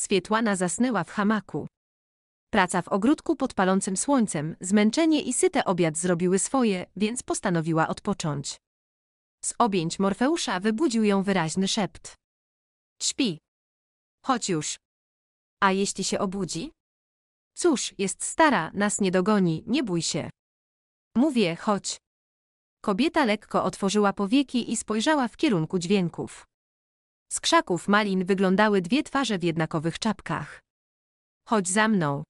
Swietłana zasnęła w hamaku. Praca w ogródku pod palącym słońcem, zmęczenie i syte obiad zrobiły swoje, więc postanowiła odpocząć. Z objęć Morfeusza wybudził ją wyraźny szept. Śpi. Chodź już. A jeśli się obudzi? Cóż, jest stara, nas nie dogoni, nie bój się. Mówię, chodź. Kobieta lekko otworzyła powieki i spojrzała w kierunku dźwięków. Z krzaków malin wyglądały dwie twarze w jednakowych czapkach. Chodź za mną.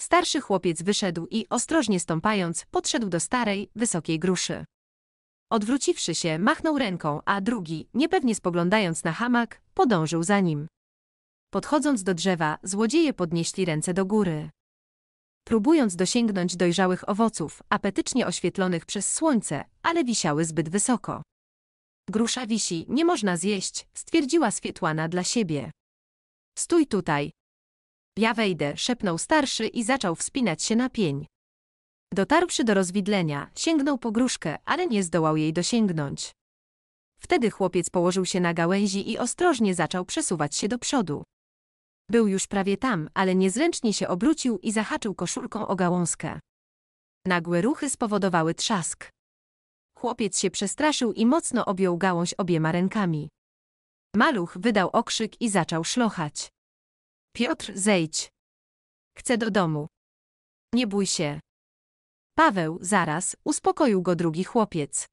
Starszy chłopiec wyszedł i, ostrożnie stąpając, podszedł do starej, wysokiej gruszy. Odwróciwszy się, machnął ręką, a drugi, niepewnie spoglądając na hamak, podążył za nim. Podchodząc do drzewa, złodzieje podnieśli ręce do góry. Próbując dosięgnąć dojrzałych owoców, apetycznie oświetlonych przez słońce, ale wisiały zbyt wysoko. Grusza wisi, nie można zjeść, stwierdziła Swietłana dla siebie. Stój tutaj. Ja wejdę, szepnął starszy i zaczął wspinać się na pień. Dotarłszy do rozwidlenia, sięgnął po gruszkę, ale nie zdołał jej dosięgnąć. Wtedy chłopiec położył się na gałęzi i ostrożnie zaczął przesuwać się do przodu. Był już prawie tam, ale niezręcznie się obrócił i zahaczył koszulką o gałązkę. Nagłe ruchy spowodowały trzask. Chłopiec się przestraszył i mocno objął gałąź obiema rękami. Maluch wydał okrzyk i zaczął szlochać. Piotr, zejdź. Chcę do domu. Nie bój się. Paweł, zaraz, uspokoił go drugi chłopiec.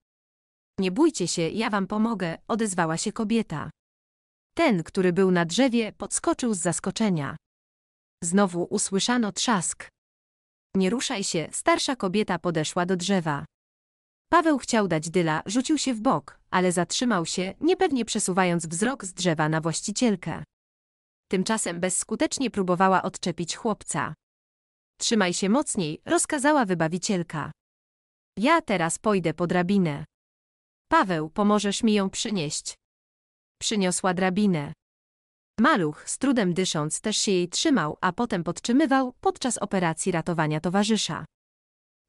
Nie bójcie się, ja wam pomogę, odezwała się kobieta. Ten, który był na drzewie, podskoczył z zaskoczenia. Znowu usłyszano trzask. Nie ruszaj się, starsza kobieta podeszła do drzewa. Paweł chciał dać dyla, rzucił się w bok, ale zatrzymał się, niepewnie przesuwając wzrok z drzewa na właścicielkę. Tymczasem bezskutecznie próbowała odczepić chłopca. Trzymaj się mocniej, rozkazała wybawicielka. Ja teraz pojdę po drabinę. Paweł, pomożesz mi ją przynieść. Przyniosła drabinę. Maluch, z trudem dysząc, też się jej trzymał, a potem podtrzymywał podczas operacji ratowania towarzysza.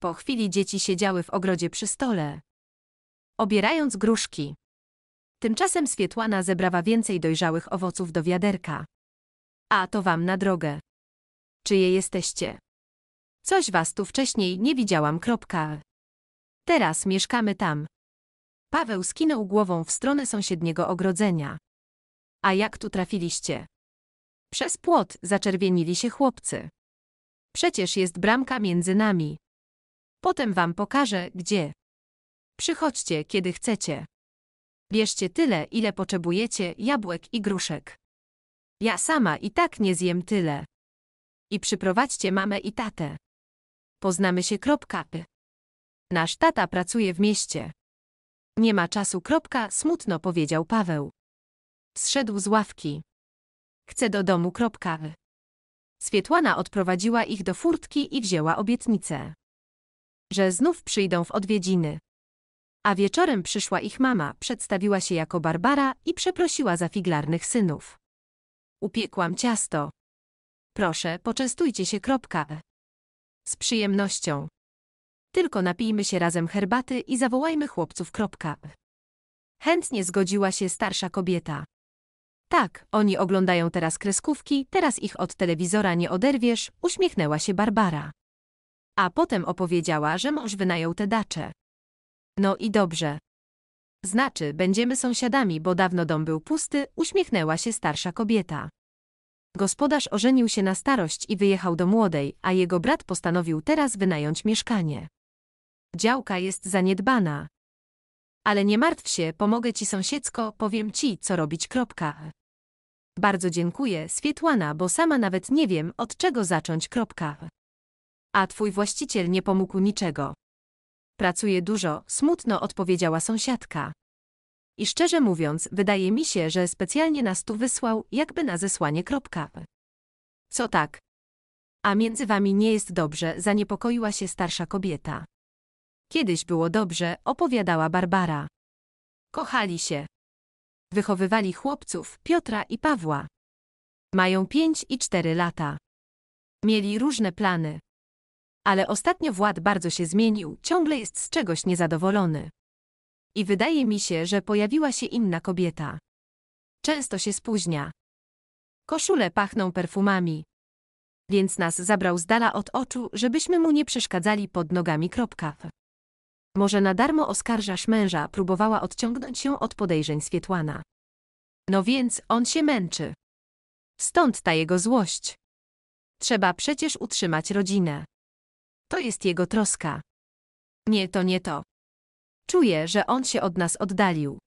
Po chwili dzieci siedziały w ogrodzie przy stole, obierając gruszki. Tymczasem Swietłana zebrała więcej dojrzałych owoców do wiaderka. A to wam na drogę. Czyje jesteście? Coś was tu wcześniej nie widziałam. Kropka. Teraz mieszkamy tam. Paweł skinął głową w stronę sąsiedniego ogrodzenia. A jak tu trafiliście? Przez płot zaczerwienili się chłopcy. Przecież jest bramka między nami. Potem wam pokażę, gdzie. Przychodźcie, kiedy chcecie. Bierzcie tyle, ile potrzebujecie jabłek i gruszek. Ja sama i tak nie zjem tyle. I przyprowadźcie mamę i tatę. Poznamy się. Kropka. Y. Nasz tata pracuje w mieście. Nie ma czasu. Kropka, smutno powiedział Paweł. Zszedł z ławki. Chcę do domu. Kropka. Y. Swietłana odprowadziła ich do furtki i wzięła obietnicę że znów przyjdą w odwiedziny. A wieczorem przyszła ich mama, przedstawiła się jako Barbara i przeprosiła za figlarnych synów. Upiekłam ciasto. Proszę, poczęstujcie się kropka. Z przyjemnością. Tylko napijmy się razem herbaty i zawołajmy chłopców kropka. Chętnie zgodziła się starsza kobieta. Tak, oni oglądają teraz kreskówki, teraz ich od telewizora nie oderwiesz, uśmiechnęła się Barbara a potem opowiedziała, że mąż wynajął te dacze. No i dobrze. Znaczy, będziemy sąsiadami, bo dawno dom był pusty, uśmiechnęła się starsza kobieta. Gospodarz ożenił się na starość i wyjechał do młodej, a jego brat postanowił teraz wynająć mieszkanie. Działka jest zaniedbana. Ale nie martw się, pomogę ci sąsiedzko, powiem ci, co robić. Kropka. Bardzo dziękuję, Swietłana, bo sama nawet nie wiem, od czego zacząć. Kropka. A twój właściciel nie pomógł niczego. Pracuje dużo, smutno odpowiedziała sąsiadka. I szczerze mówiąc, wydaje mi się, że specjalnie nas tu wysłał, jakby na zesłanie kropka. Co tak? A między wami nie jest dobrze, zaniepokoiła się starsza kobieta. Kiedyś było dobrze, opowiadała Barbara. Kochali się. Wychowywali chłopców, Piotra i Pawła. Mają pięć i cztery lata. Mieli różne plany. Ale ostatnio Wład bardzo się zmienił, ciągle jest z czegoś niezadowolony. I wydaje mi się, że pojawiła się inna kobieta. Często się spóźnia. Koszule pachną perfumami. Więc nas zabrał z dala od oczu, żebyśmy mu nie przeszkadzali pod nogami. Kropka. Może na darmo oskarżasz męża, próbowała odciągnąć się od podejrzeń Swietłana. No więc on się męczy. Stąd ta jego złość. Trzeba przecież utrzymać rodzinę. To jest jego troska. Nie, to nie to. Czuję, że on się od nas oddalił.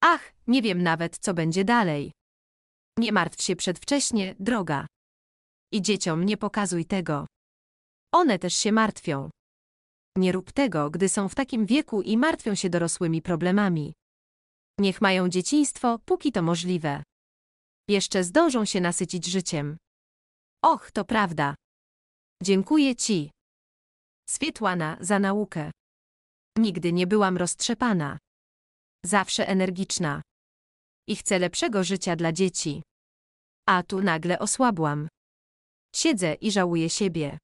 Ach, nie wiem nawet, co będzie dalej. Nie martw się przedwcześnie, droga. I dzieciom nie pokazuj tego. One też się martwią. Nie rób tego, gdy są w takim wieku i martwią się dorosłymi problemami. Niech mają dzieciństwo, póki to możliwe. Jeszcze zdążą się nasycić życiem. Och, to prawda. Dziękuję ci. Swietłana, za naukę. Nigdy nie byłam roztrzepana. Zawsze energiczna. I chcę lepszego życia dla dzieci. A tu nagle osłabłam. Siedzę i żałuję siebie.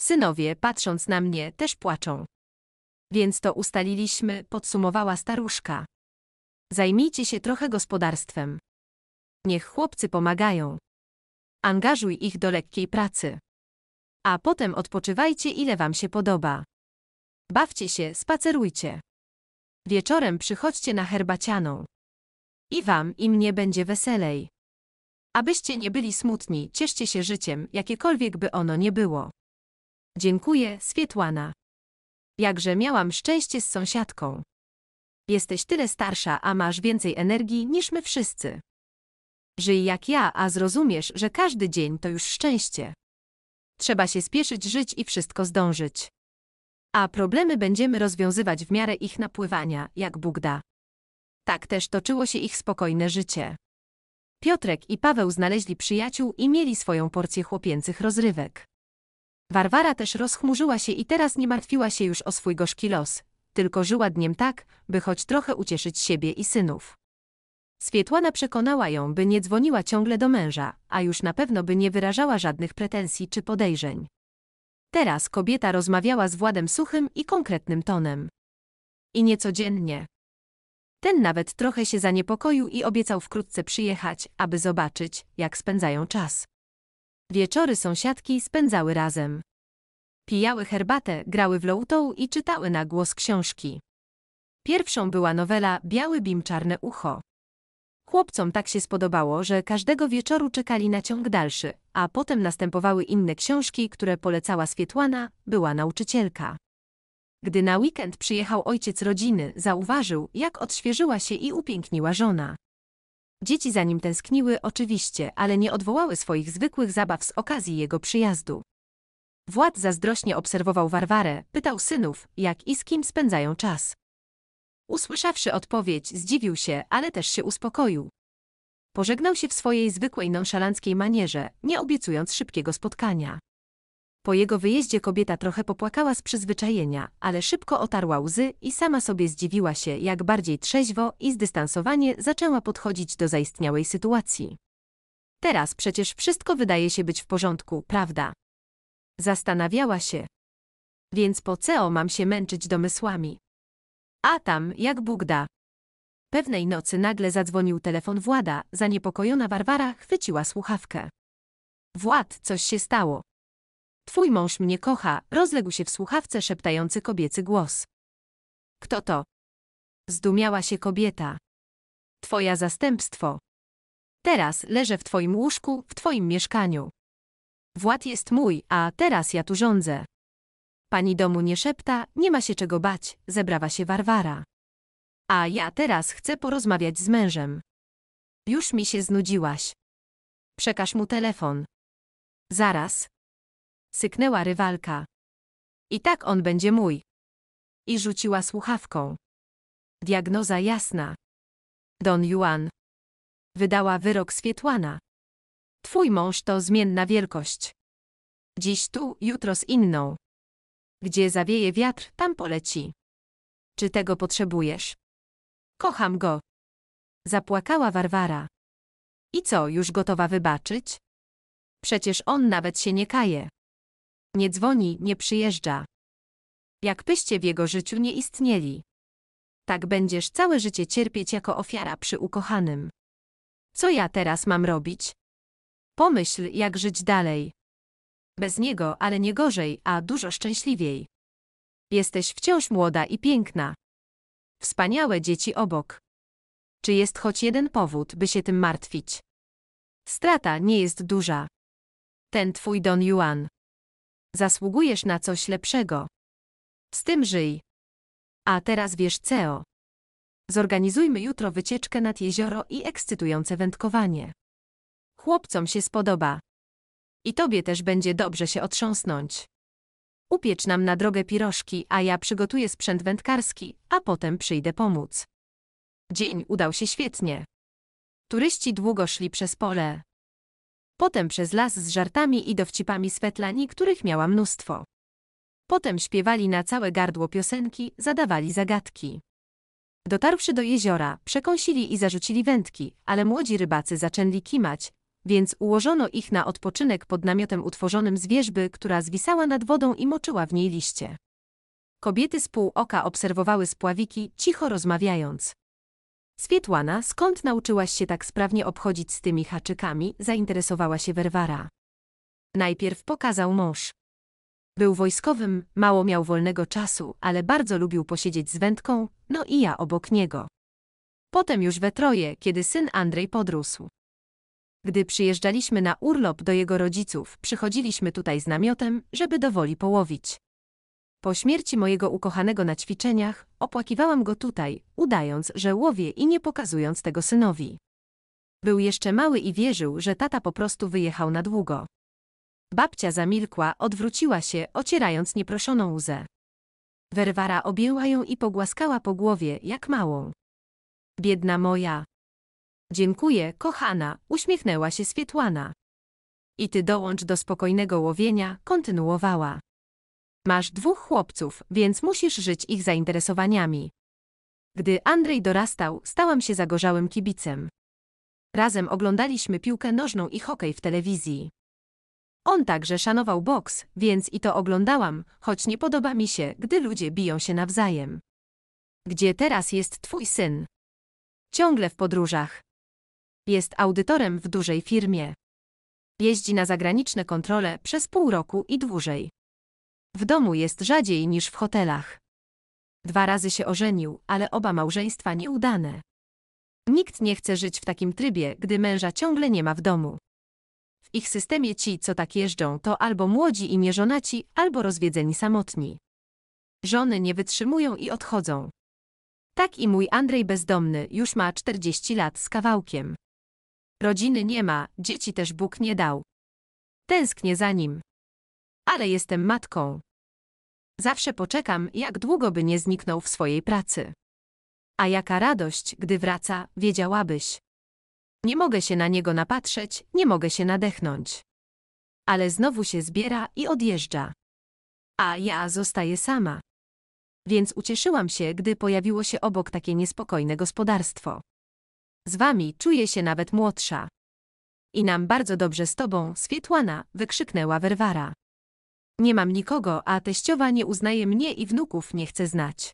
Synowie, patrząc na mnie, też płaczą. Więc to ustaliliśmy, podsumowała staruszka. Zajmijcie się trochę gospodarstwem. Niech chłopcy pomagają. Angażuj ich do lekkiej pracy a potem odpoczywajcie ile wam się podoba. Bawcie się, spacerujcie. Wieczorem przychodźcie na herbacianą. I wam, i mnie będzie weselej. Abyście nie byli smutni, cieszcie się życiem, jakiekolwiek by ono nie było. Dziękuję, Swietłana. Jakże miałam szczęście z sąsiadką. Jesteś tyle starsza, a masz więcej energii niż my wszyscy. Żyj jak ja, a zrozumiesz, że każdy dzień to już szczęście. Trzeba się spieszyć, żyć i wszystko zdążyć. A problemy będziemy rozwiązywać w miarę ich napływania, jak Bóg da. Tak też toczyło się ich spokojne życie. Piotrek i Paweł znaleźli przyjaciół i mieli swoją porcję chłopięcych rozrywek. Warwara też rozchmurzyła się i teraz nie martwiła się już o swój gorzki los, tylko żyła dniem tak, by choć trochę ucieszyć siebie i synów. Swietłana przekonała ją, by nie dzwoniła ciągle do męża, a już na pewno by nie wyrażała żadnych pretensji czy podejrzeń. Teraz kobieta rozmawiała z Władem suchym i konkretnym tonem. I niecodziennie. Ten nawet trochę się zaniepokoił i obiecał wkrótce przyjechać, aby zobaczyć, jak spędzają czas. Wieczory sąsiadki spędzały razem. Pijały herbatę, grały w loutą i czytały na głos książki. Pierwszą była nowela Biały Bim Czarne Ucho. Chłopcom tak się spodobało, że każdego wieczoru czekali na ciąg dalszy, a potem następowały inne książki, które polecała Swietłana, była nauczycielka. Gdy na weekend przyjechał ojciec rodziny, zauważył, jak odświeżyła się i upiękniła żona. Dzieci za nim tęskniły oczywiście, ale nie odwołały swoich zwykłych zabaw z okazji jego przyjazdu. Wład zazdrośnie obserwował Warwarę, pytał synów, jak i z kim spędzają czas. Usłyszawszy odpowiedź, zdziwił się, ale też się uspokoił. Pożegnał się w swojej zwykłej nonszalanckiej manierze, nie obiecując szybkiego spotkania. Po jego wyjeździe kobieta trochę popłakała z przyzwyczajenia, ale szybko otarła łzy i sama sobie zdziwiła się, jak bardziej trzeźwo i zdystansowanie zaczęła podchodzić do zaistniałej sytuacji. Teraz przecież wszystko wydaje się być w porządku, prawda? Zastanawiała się. Więc po co mam się męczyć domysłami? A tam, jak Bóg da. Pewnej nocy nagle zadzwonił telefon Włada, zaniepokojona Warwara chwyciła słuchawkę. Wład, coś się stało. Twój mąż mnie kocha, rozległ się w słuchawce szeptający kobiecy głos. Kto to? Zdumiała się kobieta. Twoja zastępstwo. Teraz leżę w twoim łóżku, w twoim mieszkaniu. Wład jest mój, a teraz ja tu rządzę. Pani domu nie szepta, nie ma się czego bać, zebrała się Warwara. A ja teraz chcę porozmawiać z mężem. Już mi się znudziłaś. Przekaż mu telefon. Zaraz. Syknęła rywalka. I tak on będzie mój. I rzuciła słuchawką. Diagnoza jasna. Don Juan. Wydała wyrok Swietłana. Twój mąż to zmienna wielkość. Dziś tu, jutro z inną. Gdzie zawieje wiatr, tam poleci. Czy tego potrzebujesz? Kocham go. Zapłakała Warwara. I co, już gotowa wybaczyć? Przecież on nawet się nie kaje. Nie dzwoni, nie przyjeżdża. Jakbyście w jego życiu nie istnieli. Tak będziesz całe życie cierpieć jako ofiara przy ukochanym. Co ja teraz mam robić? Pomyśl, jak żyć dalej. Bez niego, ale nie gorzej, a dużo szczęśliwiej. Jesteś wciąż młoda i piękna. Wspaniałe dzieci obok. Czy jest choć jeden powód, by się tym martwić? Strata nie jest duża. Ten twój Don Juan. Zasługujesz na coś lepszego. Z tym żyj. A teraz wiesz CEO. Zorganizujmy jutro wycieczkę nad jezioro i ekscytujące wędkowanie. Chłopcom się spodoba. I tobie też będzie dobrze się otrząsnąć. Upiecz nam na drogę pirożki, a ja przygotuję sprzęt wędkarski, a potem przyjdę pomóc. Dzień udał się świetnie. Turyści długo szli przez pole. Potem przez las z żartami i dowcipami Swetlani, których miała mnóstwo. Potem śpiewali na całe gardło piosenki, zadawali zagadki. Dotarwszy do jeziora, przekąsili i zarzucili wędki, ale młodzi rybacy zaczęli kimać, więc ułożono ich na odpoczynek pod namiotem utworzonym z wierzby, która zwisała nad wodą i moczyła w niej liście. Kobiety z pół oka obserwowały spławiki, cicho rozmawiając. Swietłana, skąd nauczyłaś się tak sprawnie obchodzić z tymi haczykami? zainteresowała się Werwara. Najpierw pokazał mąż. Był wojskowym, mało miał wolnego czasu, ale bardzo lubił posiedzieć z wędką, no i ja obok niego. Potem już we troje, kiedy syn Andrzej podrósł. Gdy przyjeżdżaliśmy na urlop do jego rodziców, przychodziliśmy tutaj z namiotem, żeby dowoli połowić. Po śmierci mojego ukochanego na ćwiczeniach, opłakiwałam go tutaj, udając, że łowię i nie pokazując tego synowi. Był jeszcze mały i wierzył, że tata po prostu wyjechał na długo. Babcia zamilkła, odwróciła się, ocierając nieproszoną łzę. Werwara objęła ją i pogłaskała po głowie, jak małą. Biedna moja, Dziękuję, kochana, uśmiechnęła się Swietłana. I ty dołącz do spokojnego łowienia, kontynuowała. Masz dwóch chłopców, więc musisz żyć ich zainteresowaniami. Gdy Andrzej dorastał, stałam się zagorzałym kibicem. Razem oglądaliśmy piłkę nożną i hokej w telewizji. On także szanował boks, więc i to oglądałam, choć nie podoba mi się, gdy ludzie biją się nawzajem. Gdzie teraz jest twój syn? Ciągle w podróżach. Jest audytorem w dużej firmie. Jeździ na zagraniczne kontrole przez pół roku i dłużej. W domu jest rzadziej niż w hotelach. Dwa razy się ożenił, ale oba małżeństwa nieudane. Nikt nie chce żyć w takim trybie, gdy męża ciągle nie ma w domu. W ich systemie ci, co tak jeżdżą, to albo młodzi i mierzonaci, albo rozwiedzeni samotni. Żony nie wytrzymują i odchodzą. Tak i mój Andrzej bezdomny już ma 40 lat z kawałkiem. Rodziny nie ma, dzieci też Bóg nie dał. Tęsknię za nim. Ale jestem matką. Zawsze poczekam, jak długo by nie zniknął w swojej pracy. A jaka radość, gdy wraca, wiedziałabyś. Nie mogę się na niego napatrzeć, nie mogę się nadechnąć. Ale znowu się zbiera i odjeżdża. A ja zostaję sama. Więc ucieszyłam się, gdy pojawiło się obok takie niespokojne gospodarstwo. Z wami czuję się nawet młodsza. I nam bardzo dobrze z tobą, Swietłana, wykrzyknęła Werwara. Nie mam nikogo, a teściowa nie uznaje mnie i wnuków nie chce znać.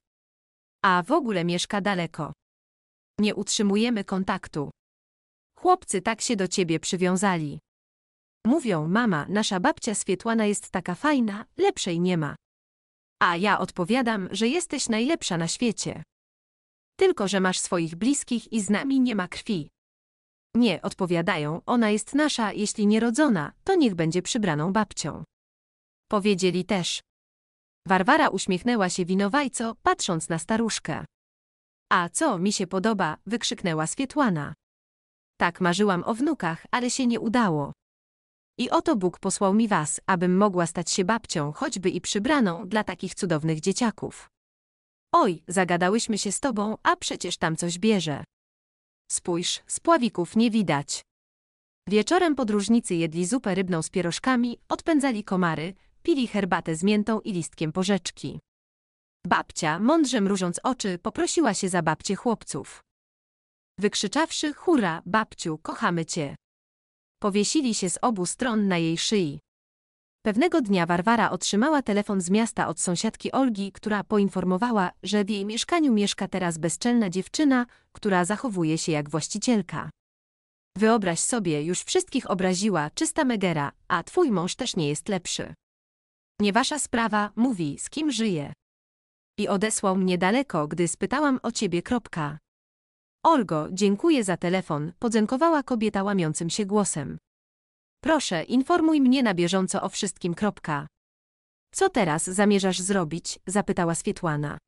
A w ogóle mieszka daleko. Nie utrzymujemy kontaktu. Chłopcy tak się do ciebie przywiązali. Mówią, mama, nasza babcia Swietłana jest taka fajna, lepszej nie ma. A ja odpowiadam, że jesteś najlepsza na świecie. Tylko, że masz swoich bliskich i z nami nie ma krwi. Nie, odpowiadają, ona jest nasza, jeśli nierodzona, to niech będzie przybraną babcią. Powiedzieli też. Warwara uśmiechnęła się winowajco, patrząc na staruszkę. A co mi się podoba, wykrzyknęła Swietłana. Tak marzyłam o wnukach, ale się nie udało. I oto Bóg posłał mi was, abym mogła stać się babcią, choćby i przybraną, dla takich cudownych dzieciaków. Oj, zagadałyśmy się z tobą, a przecież tam coś bierze. Spójrz, spławików nie widać. Wieczorem podróżnicy jedli zupę rybną z pierożkami, odpędzali komary, pili herbatę z miętą i listkiem porzeczki. Babcia, mądrze mrużąc oczy, poprosiła się za babcie chłopców. Wykrzyczawszy, hura, babciu, kochamy cię. Powiesili się z obu stron na jej szyi. Pewnego dnia Warwara otrzymała telefon z miasta od sąsiadki Olgi, która poinformowała, że w jej mieszkaniu mieszka teraz bezczelna dziewczyna, która zachowuje się jak właścicielka. Wyobraź sobie, już wszystkich obraziła, czysta megera, a twój mąż też nie jest lepszy. Nie wasza sprawa, mówi, z kim żyje. I odesłał mnie daleko, gdy spytałam o ciebie. Kropka. Olgo, dziękuję za telefon, podziękowała kobieta łamiącym się głosem. Proszę, informuj mnie na bieżąco o wszystkim. Kropka. Co teraz zamierzasz zrobić? zapytała Swietłana.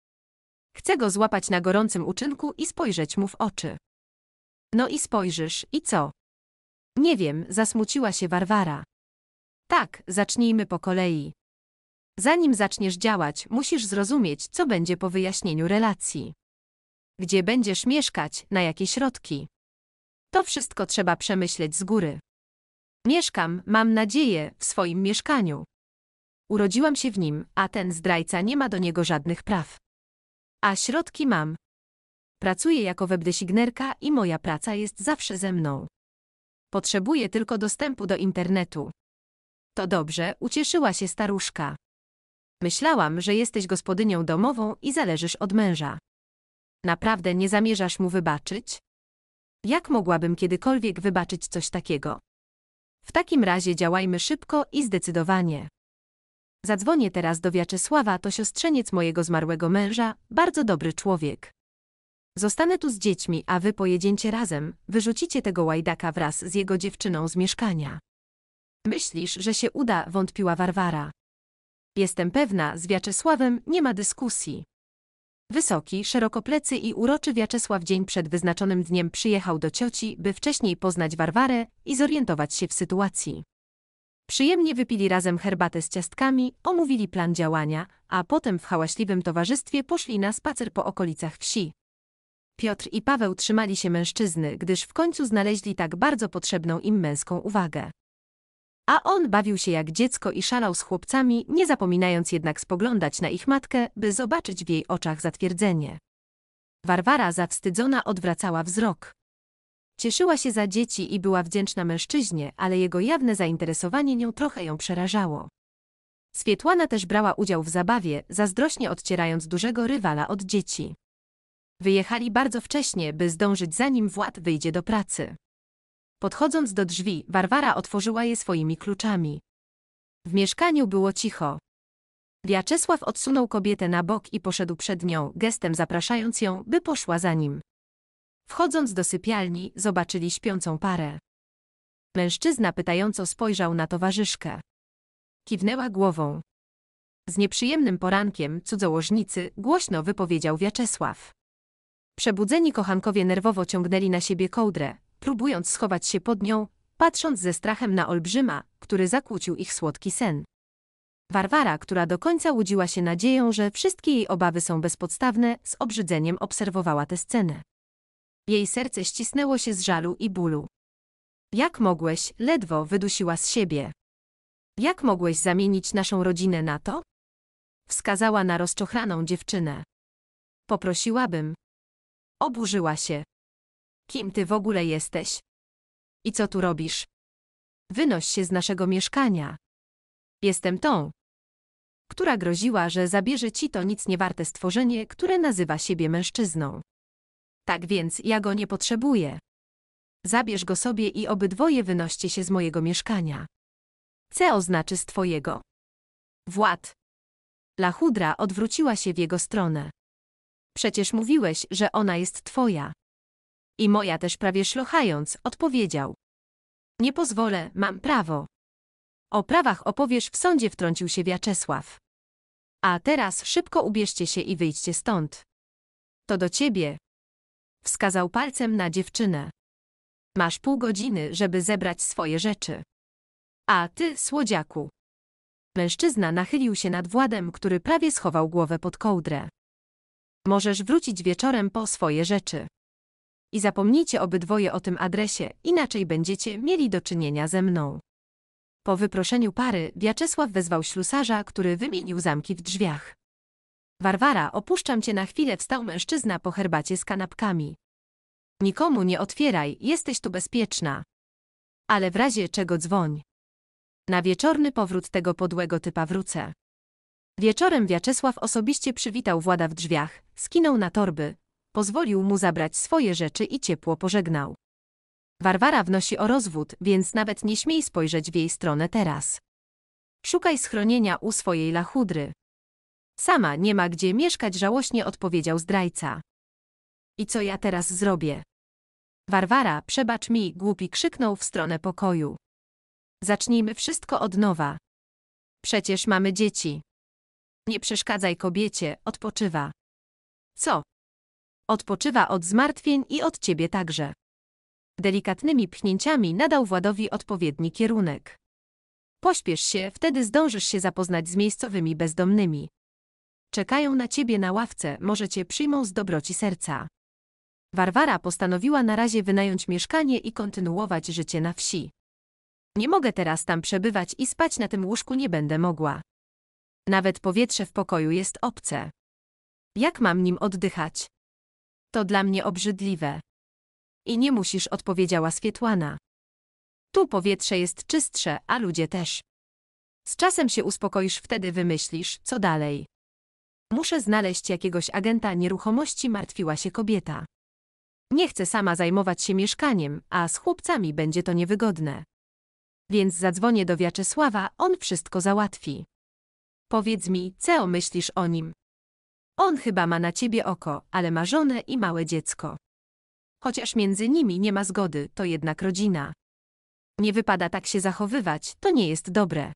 Chcę go złapać na gorącym uczynku i spojrzeć mu w oczy. No i spojrzysz, i co? Nie wiem, zasmuciła się Warwara. Tak, zacznijmy po kolei. Zanim zaczniesz działać, musisz zrozumieć, co będzie po wyjaśnieniu relacji. Gdzie będziesz mieszkać, na jakie środki. To wszystko trzeba przemyśleć z góry. Mieszkam, mam nadzieję, w swoim mieszkaniu. Urodziłam się w nim, a ten zdrajca nie ma do niego żadnych praw. A środki mam. Pracuję jako webdesignerka i moja praca jest zawsze ze mną. Potrzebuję tylko dostępu do internetu. To dobrze, ucieszyła się staruszka. Myślałam, że jesteś gospodynią domową i zależysz od męża. Naprawdę nie zamierzasz mu wybaczyć? Jak mogłabym kiedykolwiek wybaczyć coś takiego? W takim razie działajmy szybko i zdecydowanie. Zadzwonię teraz do Wiaczesława, to siostrzeniec mojego zmarłego męża, bardzo dobry człowiek. Zostanę tu z dziećmi, a wy pojedziecie razem, wyrzucicie tego łajdaka wraz z jego dziewczyną z mieszkania. Myślisz, że się uda, wątpiła Warwara. Jestem pewna, z Wiaczesławem nie ma dyskusji. Wysoki, szerokoplecy i uroczy Wiaczesław dzień przed wyznaczonym dniem przyjechał do cioci, by wcześniej poznać Warwarę i zorientować się w sytuacji. Przyjemnie wypili razem herbatę z ciastkami, omówili plan działania, a potem w hałaśliwym towarzystwie poszli na spacer po okolicach wsi. Piotr i Paweł trzymali się mężczyzny, gdyż w końcu znaleźli tak bardzo potrzebną im męską uwagę. A on bawił się jak dziecko i szalał z chłopcami, nie zapominając jednak spoglądać na ich matkę, by zobaczyć w jej oczach zatwierdzenie. Warwara zawstydzona odwracała wzrok. Cieszyła się za dzieci i była wdzięczna mężczyźnie, ale jego jawne zainteresowanie nią trochę ją przerażało. Swietłana też brała udział w zabawie, zazdrośnie odcierając dużego rywala od dzieci. Wyjechali bardzo wcześnie, by zdążyć zanim Wład wyjdzie do pracy. Podchodząc do drzwi, Warwara otworzyła je swoimi kluczami. W mieszkaniu było cicho. Wiaczesław odsunął kobietę na bok i poszedł przed nią, gestem zapraszając ją, by poszła za nim. Wchodząc do sypialni, zobaczyli śpiącą parę. Mężczyzna pytająco spojrzał na towarzyszkę. Kiwnęła głową. Z nieprzyjemnym porankiem cudzołożnicy głośno wypowiedział Wiaczesław. Przebudzeni kochankowie nerwowo ciągnęli na siebie kołdrę, próbując schować się pod nią, patrząc ze strachem na olbrzyma, który zakłócił ich słodki sen. Warwara, która do końca łudziła się nadzieją, że wszystkie jej obawy są bezpodstawne, z obrzydzeniem obserwowała tę scenę. Jej serce ścisnęło się z żalu i bólu. Jak mogłeś, ledwo wydusiła z siebie. Jak mogłeś zamienić naszą rodzinę na to? Wskazała na rozczochraną dziewczynę. Poprosiłabym. Oburzyła się. Kim ty w ogóle jesteś? I co tu robisz? Wynoś się z naszego mieszkania. Jestem tą, która groziła, że zabierze ci to nic niewarte stworzenie, które nazywa siebie mężczyzną. Tak więc ja go nie potrzebuję. Zabierz go sobie i obydwoje wynoście się z mojego mieszkania. C oznaczy z twojego. Wład. Lachudra odwróciła się w jego stronę. Przecież mówiłeś, że ona jest twoja. I moja też prawie szlochając, odpowiedział. Nie pozwolę, mam prawo. O prawach opowiesz w sądzie wtrącił się Wiaczesław. A teraz szybko ubierzcie się i wyjdźcie stąd. To do ciebie. Wskazał palcem na dziewczynę. Masz pół godziny, żeby zebrać swoje rzeczy. A ty, słodziaku. Mężczyzna nachylił się nad Władem, który prawie schował głowę pod kołdrę. Możesz wrócić wieczorem po swoje rzeczy i zapomnijcie obydwoje o tym adresie, inaczej będziecie mieli do czynienia ze mną. Po wyproszeniu pary Wiaczesław wezwał ślusarza, który wymienił zamki w drzwiach. Warwara, opuszczam cię na chwilę, wstał mężczyzna po herbacie z kanapkami. Nikomu nie otwieraj, jesteś tu bezpieczna. Ale w razie czego dzwoń. Na wieczorny powrót tego podłego typa wrócę. Wieczorem Wiaczesław osobiście przywitał Włada w drzwiach, skinął na torby, pozwolił mu zabrać swoje rzeczy i ciepło pożegnał. Warwara wnosi o rozwód, więc nawet nie śmiej spojrzeć w jej stronę teraz. Szukaj schronienia u swojej lachudry. Sama nie ma gdzie mieszkać, żałośnie odpowiedział zdrajca. I co ja teraz zrobię? Warwara, przebacz mi, głupi krzyknął w stronę pokoju. Zacznijmy wszystko od nowa. Przecież mamy dzieci. Nie przeszkadzaj kobiecie, odpoczywa. Co? Odpoczywa od zmartwień i od ciebie także. Delikatnymi pchnięciami nadał Władowi odpowiedni kierunek. Pośpiesz się, wtedy zdążysz się zapoznać z miejscowymi bezdomnymi. Czekają na ciebie na ławce, może cię przyjmą z dobroci serca. Warwara postanowiła na razie wynająć mieszkanie i kontynuować życie na wsi. Nie mogę teraz tam przebywać i spać na tym łóżku nie będę mogła. Nawet powietrze w pokoju jest obce. Jak mam nim oddychać? To dla mnie obrzydliwe. I nie musisz, odpowiedziała Swietłana. Tu powietrze jest czystsze, a ludzie też. Z czasem się uspokoisz, wtedy wymyślisz, co dalej. Muszę znaleźć jakiegoś agenta nieruchomości, martwiła się kobieta. Nie chcę sama zajmować się mieszkaniem, a z chłopcami będzie to niewygodne. Więc zadzwonię do Wiaczesława, on wszystko załatwi. Powiedz mi, co myślisz o nim? On chyba ma na ciebie oko, ale ma żonę i małe dziecko. Chociaż między nimi nie ma zgody, to jednak rodzina. Nie wypada tak się zachowywać, to nie jest dobre.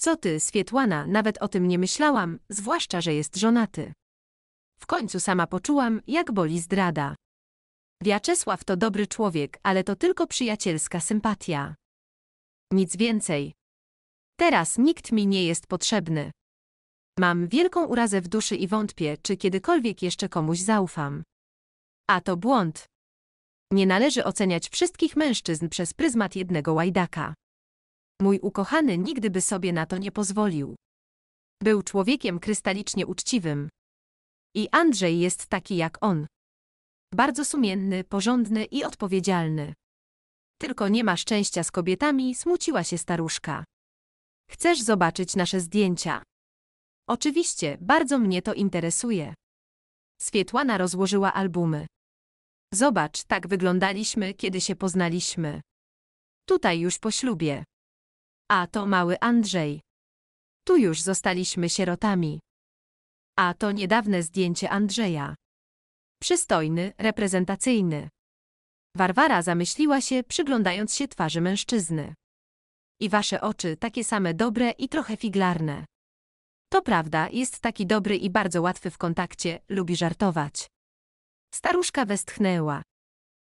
Co ty, Swietłana, nawet o tym nie myślałam, zwłaszcza, że jest żonaty. W końcu sama poczułam, jak boli zdrada. Wiaczesław to dobry człowiek, ale to tylko przyjacielska sympatia. Nic więcej. Teraz nikt mi nie jest potrzebny. Mam wielką urazę w duszy i wątpię, czy kiedykolwiek jeszcze komuś zaufam. A to błąd. Nie należy oceniać wszystkich mężczyzn przez pryzmat jednego łajdaka. Mój ukochany nigdy by sobie na to nie pozwolił. Był człowiekiem krystalicznie uczciwym. I Andrzej jest taki jak on. Bardzo sumienny, porządny i odpowiedzialny. Tylko nie ma szczęścia z kobietami, smuciła się staruszka. Chcesz zobaczyć nasze zdjęcia? Oczywiście, bardzo mnie to interesuje. Swietłana rozłożyła albumy. Zobacz, tak wyglądaliśmy, kiedy się poznaliśmy. Tutaj już po ślubie. A to mały Andrzej. Tu już zostaliśmy sierotami. A to niedawne zdjęcie Andrzeja. Przystojny, reprezentacyjny. Warwara zamyśliła się, przyglądając się twarzy mężczyzny. I wasze oczy takie same dobre i trochę figlarne. To prawda, jest taki dobry i bardzo łatwy w kontakcie, lubi żartować. Staruszka westchnęła.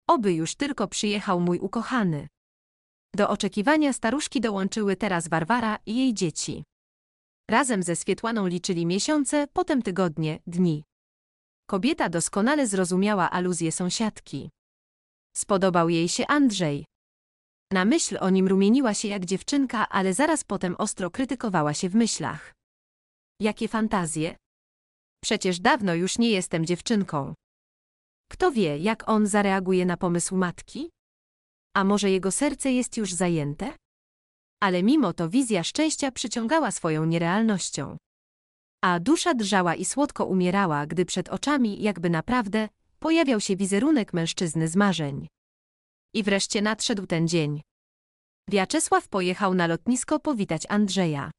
Oby już tylko przyjechał mój ukochany. Do oczekiwania staruszki dołączyły teraz Warwara i jej dzieci. Razem ze Swietłaną liczyli miesiące, potem tygodnie, dni. Kobieta doskonale zrozumiała aluzję sąsiadki. Spodobał jej się Andrzej. Na myśl o nim rumieniła się jak dziewczynka, ale zaraz potem ostro krytykowała się w myślach. Jakie fantazje? Przecież dawno już nie jestem dziewczynką. Kto wie, jak on zareaguje na pomysł matki? A może jego serce jest już zajęte? Ale mimo to wizja szczęścia przyciągała swoją nierealnością. A dusza drżała i słodko umierała, gdy przed oczami, jakby naprawdę, pojawiał się wizerunek mężczyzny z marzeń. I wreszcie nadszedł ten dzień. Wiaczesław pojechał na lotnisko powitać Andrzeja.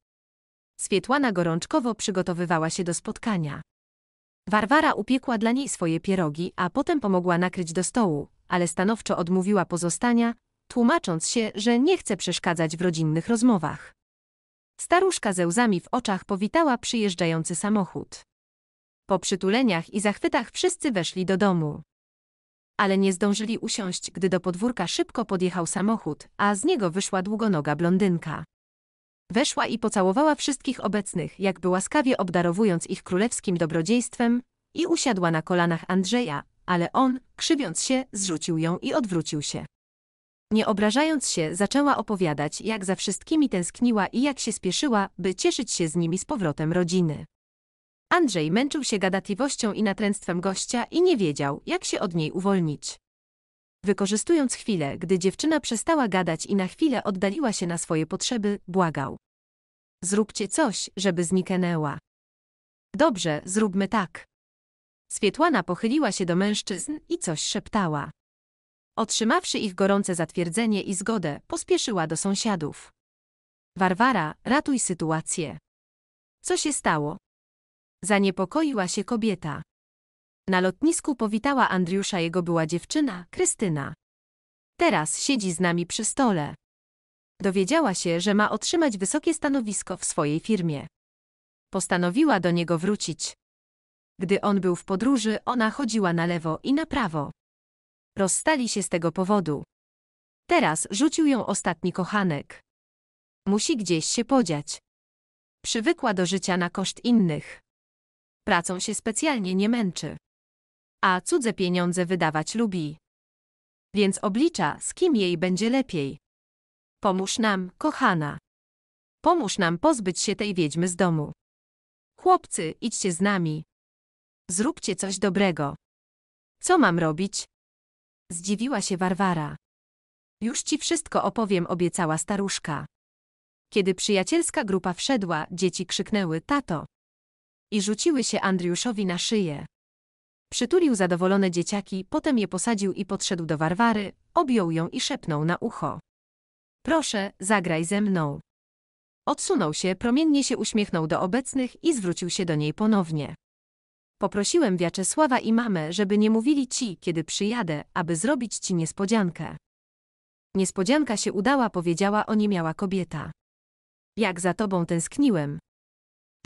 Swietłana gorączkowo przygotowywała się do spotkania. Warwara upiekła dla niej swoje pierogi, a potem pomogła nakryć do stołu, ale stanowczo odmówiła pozostania, tłumacząc się, że nie chce przeszkadzać w rodzinnych rozmowach. Staruszka ze łzami w oczach powitała przyjeżdżający samochód. Po przytuleniach i zachwytach wszyscy weszli do domu. Ale nie zdążyli usiąść, gdy do podwórka szybko podjechał samochód, a z niego wyszła długonoga blondynka. Weszła i pocałowała wszystkich obecnych, jakby łaskawie obdarowując ich królewskim dobrodziejstwem, i usiadła na kolanach Andrzeja, ale on, krzywiąc się, zrzucił ją i odwrócił się. Nie obrażając się, zaczęła opowiadać, jak za wszystkimi tęskniła i jak się spieszyła, by cieszyć się z nimi z powrotem rodziny. Andrzej męczył się gadatliwością i natręctwem gościa i nie wiedział, jak się od niej uwolnić. Wykorzystując chwilę, gdy dziewczyna przestała gadać i na chwilę oddaliła się na swoje potrzeby, błagał. Zróbcie coś, żeby zniknęła. Dobrze, zróbmy tak. Swietłana pochyliła się do mężczyzn i coś szeptała. Otrzymawszy ich gorące zatwierdzenie i zgodę, pospieszyła do sąsiadów. Warwara, ratuj sytuację. Co się stało? Zaniepokoiła się kobieta. Na lotnisku powitała Andriusza jego była dziewczyna, Krystyna. Teraz siedzi z nami przy stole. Dowiedziała się, że ma otrzymać wysokie stanowisko w swojej firmie. Postanowiła do niego wrócić. Gdy on był w podróży, ona chodziła na lewo i na prawo. Rozstali się z tego powodu. Teraz rzucił ją ostatni kochanek. Musi gdzieś się podziać. Przywykła do życia na koszt innych. Pracą się specjalnie nie męczy a cudze pieniądze wydawać lubi. Więc oblicza, z kim jej będzie lepiej. Pomóż nam, kochana. Pomóż nam pozbyć się tej wiedźmy z domu. Chłopcy, idźcie z nami. Zróbcie coś dobrego. Co mam robić? Zdziwiła się Warwara. Już ci wszystko opowiem, obiecała staruszka. Kiedy przyjacielska grupa wszedła, dzieci krzyknęły tato i rzuciły się Andriuszowi na szyję. Przytulił zadowolone dzieciaki, potem je posadził i podszedł do Warwary, objął ją i szepnął na ucho. Proszę, zagraj ze mną. Odsunął się, promiennie się uśmiechnął do obecnych i zwrócił się do niej ponownie. Poprosiłem Wiaczesława i mamę, żeby nie mówili ci, kiedy przyjadę, aby zrobić ci niespodziankę. Niespodzianka się udała, powiedziała oniemiała kobieta. Jak za tobą tęskniłem.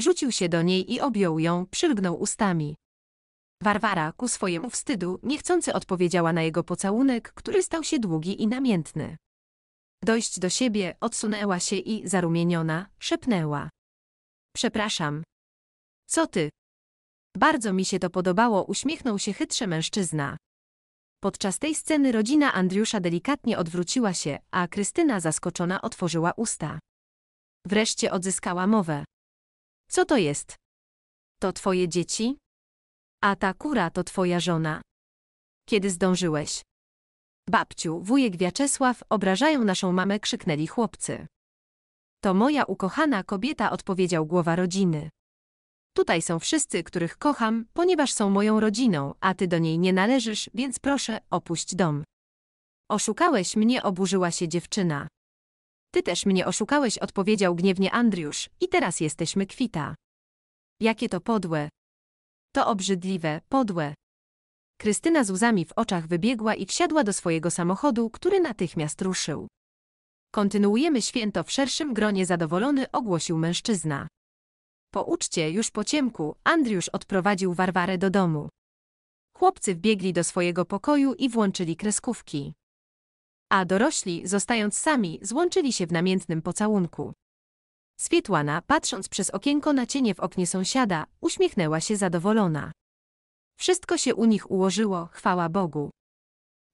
Rzucił się do niej i objął ją, przylgnął ustami. Warwara, ku swojemu wstydu, niechcący odpowiedziała na jego pocałunek, który stał się długi i namiętny. Dojść do siebie, odsunęła się i, zarumieniona, szepnęła. Przepraszam. Co ty? Bardzo mi się to podobało, uśmiechnął się chytrze mężczyzna. Podczas tej sceny rodzina Andriusza delikatnie odwróciła się, a Krystyna zaskoczona otworzyła usta. Wreszcie odzyskała mowę. Co to jest? To twoje dzieci? A ta kura to twoja żona. Kiedy zdążyłeś? Babciu, wujek Wiaczesław obrażają naszą mamę, krzyknęli chłopcy. To moja ukochana kobieta, odpowiedział głowa rodziny. Tutaj są wszyscy, których kocham, ponieważ są moją rodziną, a ty do niej nie należysz, więc proszę, opuść dom. Oszukałeś mnie, oburzyła się dziewczyna. Ty też mnie oszukałeś, odpowiedział gniewnie Andriusz, i teraz jesteśmy kwita. Jakie to podłe, to obrzydliwe, podłe. Krystyna z łzami w oczach wybiegła i wsiadła do swojego samochodu, który natychmiast ruszył. Kontynuujemy święto w szerszym gronie zadowolony ogłosił mężczyzna. Po uczcie, już po ciemku, Andriusz odprowadził Warwarę do domu. Chłopcy wbiegli do swojego pokoju i włączyli kreskówki. A dorośli, zostając sami, złączyli się w namiętnym pocałunku. Swietłana, patrząc przez okienko na cienie w oknie sąsiada, uśmiechnęła się zadowolona. Wszystko się u nich ułożyło, chwała Bogu.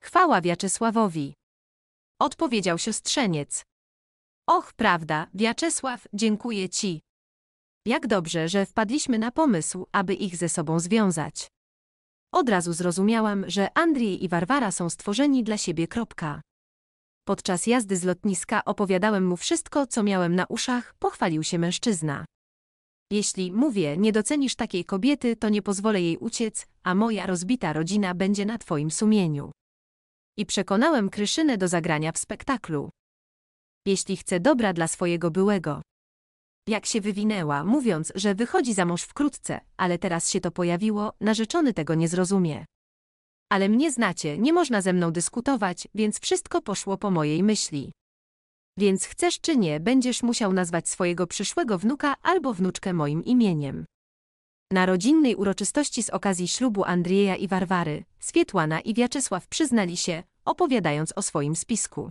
Chwała Wiaczesławowi. Odpowiedział siostrzeniec. Och, prawda, Wiaczesław, dziękuję ci. Jak dobrze, że wpadliśmy na pomysł, aby ich ze sobą związać. Od razu zrozumiałam, że Andrzej i Warwara są stworzeni dla siebie. Kropka. Podczas jazdy z lotniska opowiadałem mu wszystko, co miałem na uszach, pochwalił się mężczyzna. Jeśli, mówię, nie docenisz takiej kobiety, to nie pozwolę jej uciec, a moja rozbita rodzina będzie na twoim sumieniu. I przekonałem Kryszynę do zagrania w spektaklu. Jeśli chce dobra dla swojego byłego. Jak się wywinęła, mówiąc, że wychodzi za mąż wkrótce, ale teraz się to pojawiło, narzeczony tego nie zrozumie ale mnie znacie, nie można ze mną dyskutować, więc wszystko poszło po mojej myśli. Więc chcesz czy nie, będziesz musiał nazwać swojego przyszłego wnuka albo wnuczkę moim imieniem. Na rodzinnej uroczystości z okazji ślubu Andrieja i Warwary, Swietłana i Wiaczesław przyznali się, opowiadając o swoim spisku.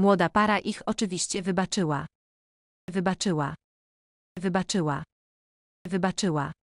Młoda para ich oczywiście wybaczyła. Wybaczyła. Wybaczyła. Wybaczyła.